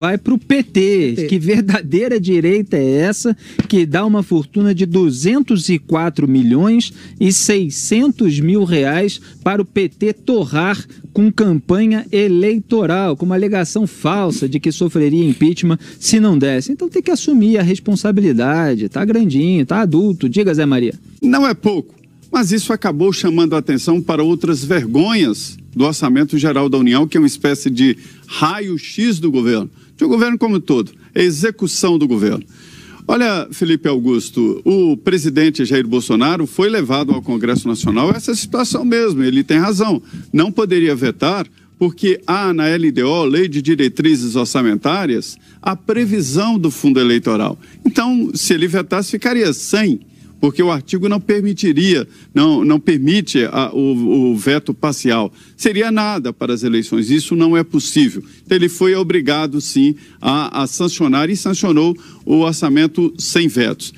vai para o PT. PT. Que verdadeira direita é essa que dá uma fortuna de 204 milhões e 600 mil reais para o PT torrar com campanha eleitoral, com uma alegação falsa de que sofreria impeachment se não desse. Então tem que assumir a responsabilidade. Tá grandinho, tá adulto. Diga, Zé Maria. Não é pouco, mas isso acabou chamando a atenção para outras vergonhas do Orçamento Geral da União, que é uma espécie de raio-x do governo, de um governo como um todo, é execução do governo. Olha, Felipe Augusto, o presidente Jair Bolsonaro foi levado ao Congresso Nacional essa é situação mesmo, ele tem razão. Não poderia vetar, porque há na LDO, Lei de Diretrizes Orçamentárias, a previsão do fundo eleitoral. Então, se ele vetasse, ficaria sem porque o artigo não permitiria, não, não permite a, o, o, veto parcial. Seria nada para as eleições, isso não é possível. Então, ele foi obrigado, sim, a, a sancionar e sancionou o orçamento sem vetos.